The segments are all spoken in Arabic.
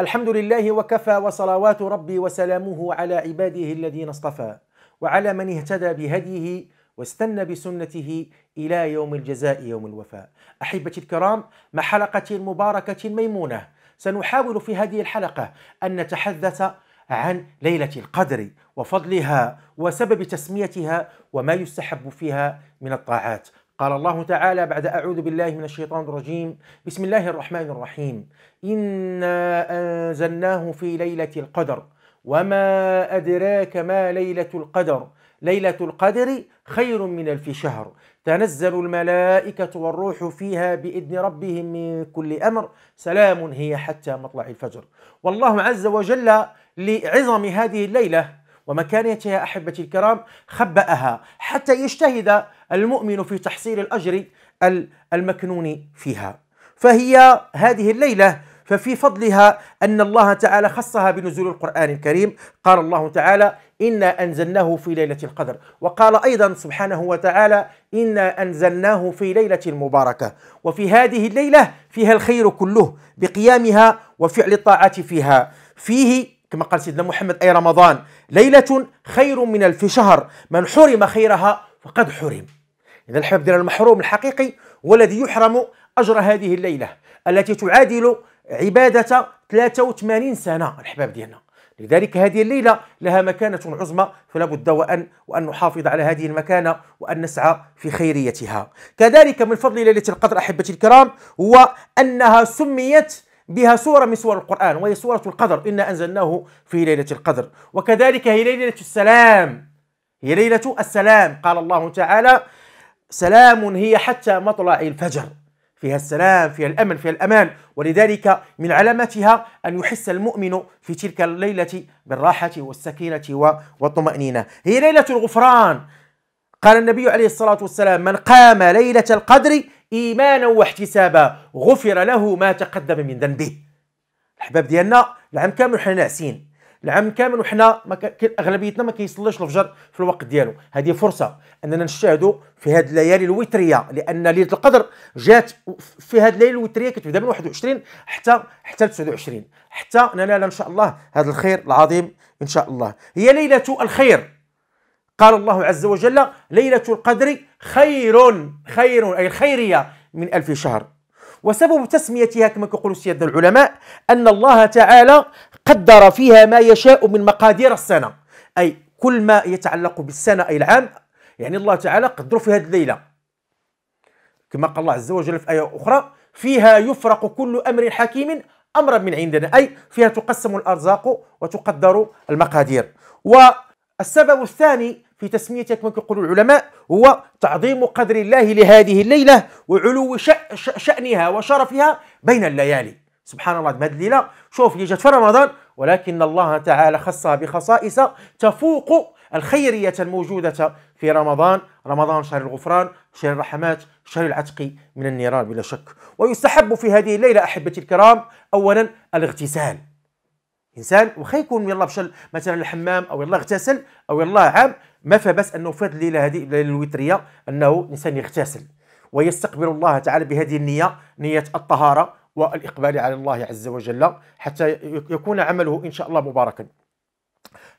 الحمد لله وكفى وصلوات ربي وسلامه على عباده الذين اصطفى وعلى من اهتدى بهديه واستنى بسنته إلى يوم الجزاء يوم الوفاء أحبتي الكرام مع حلقة مباركة ميمونة سنحاول في هذه الحلقة أن نتحدث عن ليلة القدر وفضلها وسبب تسميتها وما يستحب فيها من الطاعات قال الله تعالى بعد أعوذ بالله من الشيطان الرجيم بسم الله الرحمن الرحيم إنا أنزلناه في ليلة القدر وما أدراك ما ليلة القدر ليلة القدر خير من ألف شهر تنزل الملائكة والروح فيها بإذن ربهم من كل أمر سلام هي حتى مطلع الفجر والله عز وجل لعظم هذه الليلة ومكانتها يا أحبتي الكرام خبأها حتى يجتهد المؤمن في تحصيل الأجر المكنون فيها فهي هذه الليلة ففي فضلها أن الله تعالى خصها بنزول القرآن الكريم قال الله تعالى إنا أنزلناه في ليلة القدر وقال أيضا سبحانه وتعالى إنا أنزلناه في ليلة مباركة وفي هذه الليلة فيها الخير كله بقيامها وفعل الطاعات فيها فيه كما قال سيدنا محمد أي رمضان ليلة خير من ألف شهر من حرم خيرها فقد حرم إذا الحب ديال المحروم الحقيقي هو الذي يحرم أجر هذه الليلة التي تعادل عبادة 83 سنة الحباب ديالنا لذلك هذه الليلة لها مكانة عظمى فلا بد وأن, وأن نحافظ على هذه المكانة وأن نسعى في خيريتها كذلك من فضل ليلة القدر أحبتي الكرام هو أنها سميت بها سورة من سور القرآن وهي سورة القدر إنا أنزلناه في ليلة القدر وكذلك هي ليلة السلام هي ليلة السلام قال الله تعالى سلام هي حتى مطلع الفجر فيها السلام فيها الأمن فيها الأمان ولذلك من علامتها أن يحس المؤمن في تلك الليلة بالراحة والسكينة والطمأنينة هي ليلة الغفران قال النبي عليه الصلاة والسلام من قام ليلة القدر إيمانا واحتسابا غفر له ما تقدم من ذنبه الحباب ديالنا العام كامل وحنا ناعسين العام كامل وحنا ما ك... اغلبيتنا ما كيصليش الفجر في الوقت ديالو هذه فرصه اننا نشاهدوا في هذه الليالي الوتريه لان ليله القدر جات في هذه الليله الوتريه كتبدا من 21 حتى حتى 29 حتى ننال ان شاء الله هذا الخير العظيم ان شاء الله هي ليله الخير قال الله عز وجل ليله القدر خير خير أي الخيرية من ألف شهر وسبب تسميتها كما يقول سيادة العلماء أن الله تعالى قدر فيها ما يشاء من مقادير السنة أي كل ما يتعلق بالسنة أي العام يعني الله تعالى قدر في هذه الليلة كما قال الله عز وجل في آية أخرى فيها يفرق كل أمر حكيم أمرا من عندنا أي فيها تقسم الأرزاق وتقدر المقادير والسبب الثاني في تسميتها كما يقول العلماء هو تعظيم قدر الله لهذه الليلة وعلو شأنها وشرفها بين الليالي سبحان الله هذه الليلة شوف هي جات في رمضان ولكن الله تعالى خصها بخصائص تفوق الخيرية الموجودة في رمضان رمضان شهر الغفران شهر الرحمات شهر العتق من النيران بلا شك ويستحب في هذه الليلة أحبتي الكرام أولا الاغتسال انسان واخا يكون يلاه مشى مثلا الحمام او يلاه اغتسل او يلاه عام ما بس انه في هذه الليله هذه الليله الوتريه انه الانسان يغتسل ويستقبل الله تعالى بهذه النيه نيه الطهاره والاقبال على الله عز وجل حتى يكون عمله ان شاء الله مباركا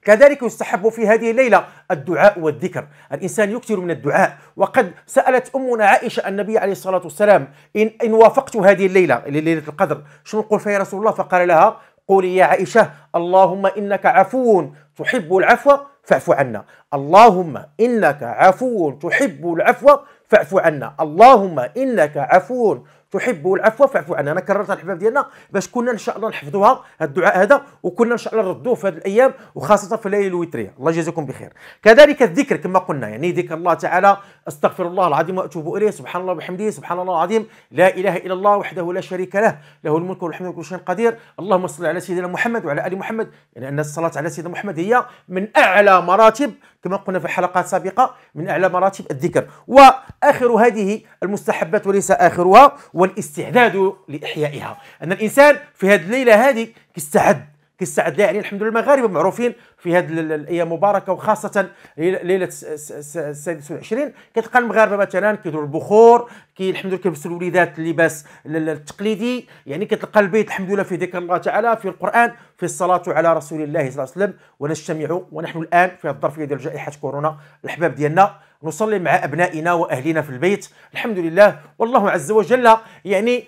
كذلك يستحب في هذه الليلة الدعاء والذكر الإنسان يكثر من الدعاء وقد سألت أمنا عائشة النبي عليه الصلاة والسلام إن, إن وافقت هذه الليلة ليلة القدر شنو نقول فيا رسول الله فقال لها قولي يا عائشة اللهم إنك عفو تحب العفو فاعف عنا اللهم إنك عفو تحب العفو فاعف عنا اللهم إنك عفو تحب العفو فاعفوا عنها انا كررت الحباب ديالنا باش كنا ان شاء الله نحفظوها هذا الدعاء هذا وكنا ان شاء الله نردوه في هذه الايام وخاصه في الليالي الوتريه الله يجازيكم بخير كذلك الذكر كما قلنا يعني ذكر الله تعالى استغفر الله العظيم واتوب اليه سبحان الله وبحمده سبحان الله العظيم لا اله الا الله وحده لا شريك له له الملك والحمد لكل شيء قدير اللهم صل على سيدنا محمد وعلى ال محمد يعني ان الصلاه على سيدنا محمد هي من اعلى مراتب كما قلنا في حلقات سابقه من اعلى مراتب الذكر واخر هذه المستحبات وليس اخرها والاستعداد لإحيائها أن الإنسان في هذه الليلة هذه كيستعد كيستعد لها يعني الحمد لله المغاربه معروفين في هذه الايام المباركه وخاصه ليله 26 كتلقى المغاربه مثلا كيديروا البخور كي الحمد لله كيلبسوا الوليدات اللباس التقليدي يعني كتلقى البيت الحمد لله في ذكر الله تعالى في القران في الصلاه على رسول الله صلى الله عليه وسلم ونجتمع ونحن الان في الظرفيه ديال جائحه كورونا الاحباب ديالنا نصلي مع أبنائنا وأهلنا في البيت الحمد لله والله عز وجل يعني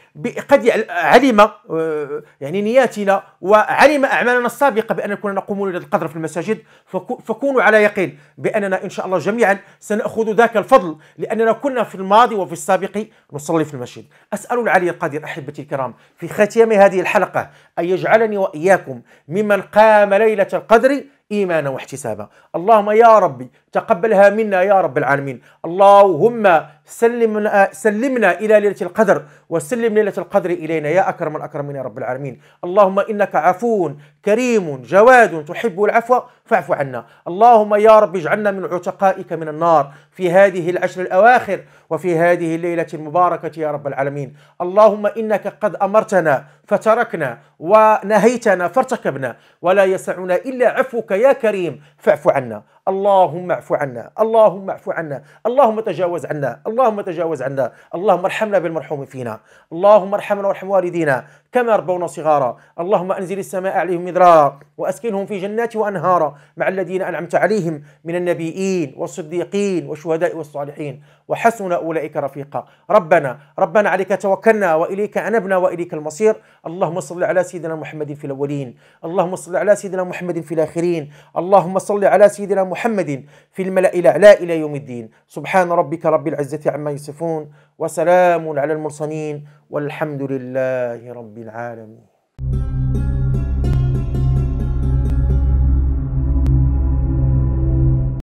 قد علم آه، يعني نياتنا وعلم أعمالنا السابقة بأن كنا نقوم ليلة القدر في المساجد فكونوا على يقين بأننا إن شاء الله جميعا سنأخذ ذاك الفضل لأننا كنا في الماضي وفي السابق نصلي في المسجد أسأل العلي القدير أحبتي الكرام في ختام هذه الحلقة أن يجعلني وإياكم ممن قام ليلة القدر إيمانا واحتسابا اللهم يا ربي تقبلها منا يا رب العالمين اللهم سلمنا, آه، سلمنا إلى ليلة القدر وسلم ليلة القدر إلينا يا أكرم الأكرمين يا رب العالمين اللهم إنك عفو كريم جواد تحب العفو فاعف عنا اللهم يا رب اجعلنا من عتقائك من النار في هذه العشر الأواخر وفي هذه الليلة المباركة يا رب العالمين اللهم إنك قد أمرتنا فتركنا ونهيتنا فارتكبنا ولا يسعنا إلا عفوك يا كريم فاعف عنا اللهم اعف عنا اللهم اعف عنا اللهم تجاوز عنا اللهم تجاوز عنا اللهم ارحمنا بالمرحوم فينا اللهم ارحمنا وارحم والدينا كما ربونا صغارا اللهم انزل السماء عليهم مدرارا واسكنهم في جنات وانهارا مع الذين انعمت عليهم من النبيين والصديقين والشهداء والصالحين وحسن اولئك رفيقا ربنا ربنا عليك توكلنا واليك انبنا واليك المصير اللهم صل على سيدنا محمد في الاولين اللهم صل على سيدنا محمد في الاخرين اللهم صل على سيدنا محمد محمد في الملأ الأعلى إلى يوم الدين سبحان ربك رب العزة عما يصفون وسلام على المرسلين والحمد لله رب العالمين